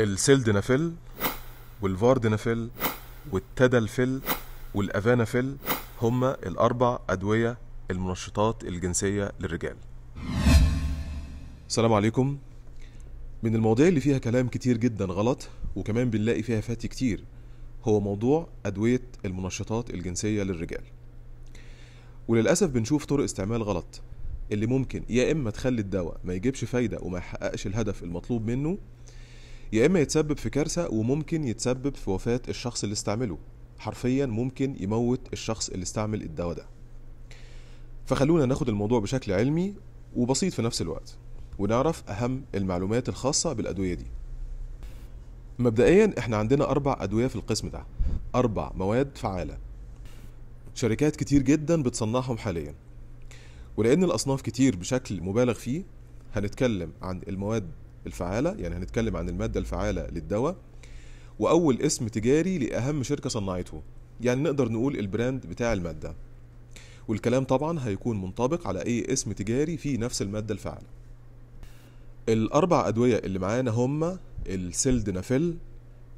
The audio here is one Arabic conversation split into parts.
السيلدنافيل والفاردنافيل والتدلفيل والافانافيل هما الاربع ادويه المنشطات الجنسيه للرجال السلام عليكم من المواضيع اللي فيها كلام كتير جدا غلط وكمان بنلاقي فيها فات كتير هو موضوع أدوية المنشطات الجنسية للرجال وللأسف بنشوف طرق استعمال غلط اللي ممكن يا إما تخلي الدواء ما يجيبش فايدة وما يحققش الهدف المطلوب منه يا اما يتسبب في كارثه وممكن يتسبب في وفاه الشخص اللي استعمله حرفيا ممكن يموت الشخص اللي استعمل الدواء ده فخلونا ناخد الموضوع بشكل علمي وبسيط في نفس الوقت ونعرف اهم المعلومات الخاصه بالادويه دي مبدئيا احنا عندنا اربع ادويه في القسم ده اربع مواد فعاله شركات كتير جدا بتصنعهم حاليا ولان الاصناف كتير بشكل مبالغ فيه هنتكلم عن المواد الفعالة يعني هنتكلم عن المادة الفعالة للدواء وأول اسم تجاري لأهم شركة صنعته يعني نقدر نقول البراند بتاع المادة والكلام طبعا هيكون منطبق على أي اسم تجاري في نفس المادة الفعالة الأربع أدوية اللي معانا هما السلدنافيل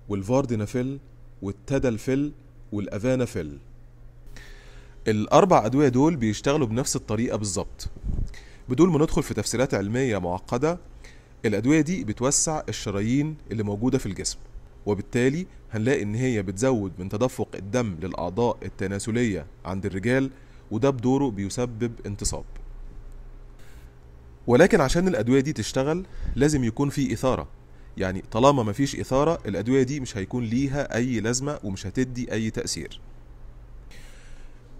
والفاردنافيل والتادالفيل والأفانافيل الأربع أدوية دول بيشتغلوا بنفس الطريقة بالظبط بدون ما ندخل في تفسيرات علمية معقدة الادويه دي بتوسع الشرايين اللي موجوده في الجسم وبالتالي هنلاقي ان هي بتزود من تدفق الدم للاعضاء التناسليه عند الرجال وده بدوره بيسبب انتصاب ولكن عشان الادويه دي تشتغل لازم يكون في اثاره يعني طالما مفيش اثاره الادويه دي مش هيكون ليها اي لازمه ومش هتدي اي تاثير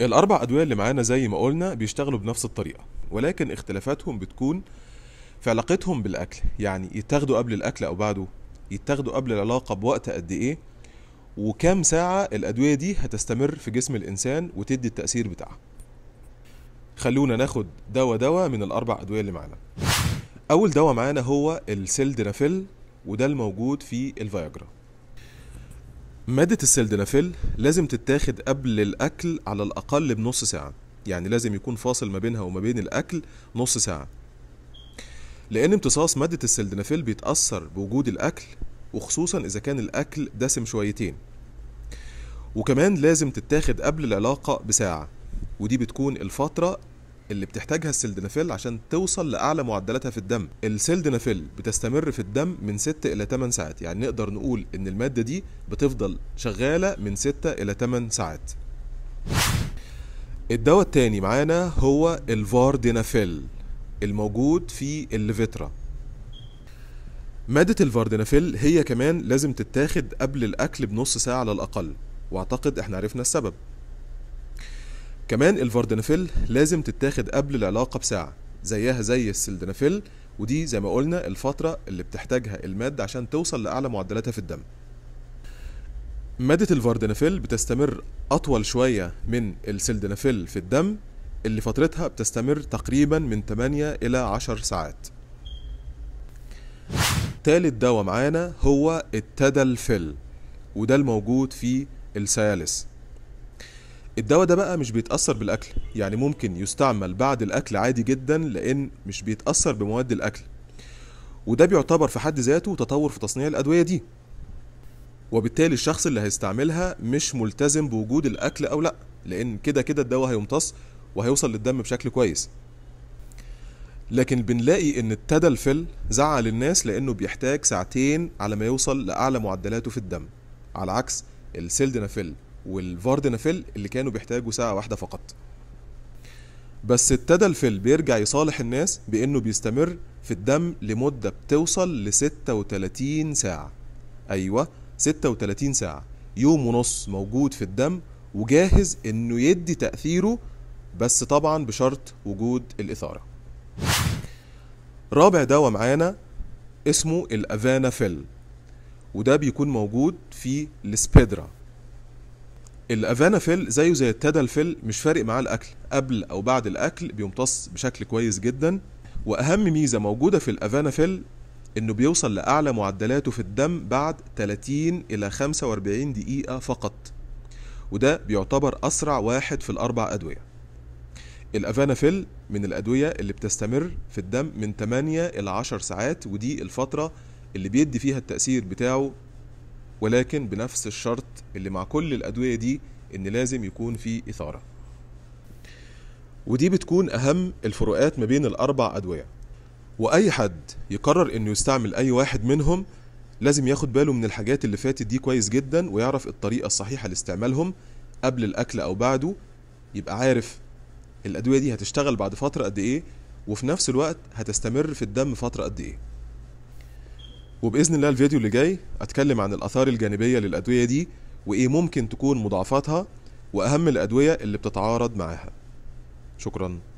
الاربع ادويه اللي معانا زي ما قلنا بيشتغلوا بنفس الطريقه ولكن اختلافاتهم بتكون في علاقتهم بالاكل يعني يتاخدوا قبل الاكل او بعده يتاخدوا قبل العلاقه بوقت قد ايه وكام ساعه الادويه دي هتستمر في جسم الانسان وتدي التاثير بتاعها خلونا ناخد دواء دواء من الاربع ادويه اللي معانا اول دواء معانا هو السلدنافيل وده الموجود في الفياجرا مادة السلدنافيل لازم تتاخد قبل الأكل على الأقل بنص ساعة يعني لازم يكون فاصل ما بينها وما بين الأكل نص ساعة لأن امتصاص مادة السلدنافيل بيتأثر بوجود الأكل وخصوصا إذا كان الأكل دسم شويتين وكمان لازم تتاخد قبل العلاقة بساعة ودي بتكون الفترة اللي بتحتاجها السلدنافيل عشان توصل لأعلى معدلاتها في الدم السلدنافيل بتستمر في الدم من 6 إلى 8 ساعات يعني نقدر نقول إن المادة دي بتفضل شغالة من 6 إلى 8 ساعات الدواء التاني معانا هو الفاردينافيل الموجود في الليفيترا مادة الفاردينافيل هي كمان لازم تتاخد قبل الأكل بنص ساعة على الأقل وأعتقد إحنا عرفنا السبب كمان الفاردينافيل لازم تتاخد قبل العلاقة بساعة زيها زي السلدينافيل ودي زي ما قلنا الفترة اللي بتحتاجها المادة عشان توصل لأعلى معدلاتها في الدم مادة الفاردينافيل بتستمر أطول شوية من السلدينافيل في الدم اللي فترتها بتستمر تقريبا من 8 إلى 10 ساعات تالت دواء معانا هو التدلفل وده الموجود في السيالس الدواء ده بقى مش بيتأثر بالأكل يعني ممكن يستعمل بعد الأكل عادي جدا لأن مش بيتأثر بمواد الأكل وده بيعتبر في حد ذاته تطور في تصنيع الأدوية دي وبالتالي الشخص اللي هيستعملها مش ملتزم بوجود الأكل أو لأ لأن كده كده الدواء هيمتص وهيوصل للدم بشكل كويس لكن بنلاقي ان التدلفل زعل الناس لانه بيحتاج ساعتين على ما يوصل لاعلى معدلاته في الدم على عكس السيلدنافيل والفاردنافيل اللي كانوا بيحتاجوا ساعه واحده فقط بس التدلفل بيرجع يصالح الناس بانه بيستمر في الدم لمده بتوصل ل 36 ساعه ايوه 36 ساعه يوم ونص موجود في الدم وجاهز انه يدي تاثيره بس طبعا بشرط وجود الإثارة رابع دواء معانا اسمه الأفانافيل وده بيكون موجود في السبيدرا الافانافيل زيه زي التادالفيل مش فارق معاه الاكل قبل او بعد الاكل بيمتص بشكل كويس جدا واهم ميزه موجوده في الافانافيل انه بيوصل لاعلى معدلاته في الدم بعد 30 الى 45 دقيقه فقط وده بيعتبر اسرع واحد في الاربع ادويه الافانافيل من الادويه اللي بتستمر في الدم من 8 إلى 10 ساعات ودي الفتره اللي بيدي فيها التاثير بتاعه ولكن بنفس الشرط اللي مع كل الادويه دي ان لازم يكون في اثاره ودي بتكون اهم الفروقات ما بين الاربع ادويه واي حد يقرر انه يستعمل اي واحد منهم لازم ياخد باله من الحاجات اللي فاتت دي كويس جدا ويعرف الطريقه الصحيحه لاستعمالهم قبل الاكل او بعده يبقى عارف الادويه دي هتشتغل بعد فتره قد ايه وفي نفس الوقت هتستمر في الدم فتره قد ايه وباذن الله الفيديو اللي جاي اتكلم عن الاثار الجانبيه للادويه دي وايه ممكن تكون مضاعفاتها واهم الادويه اللي بتتعارض معاها شكرا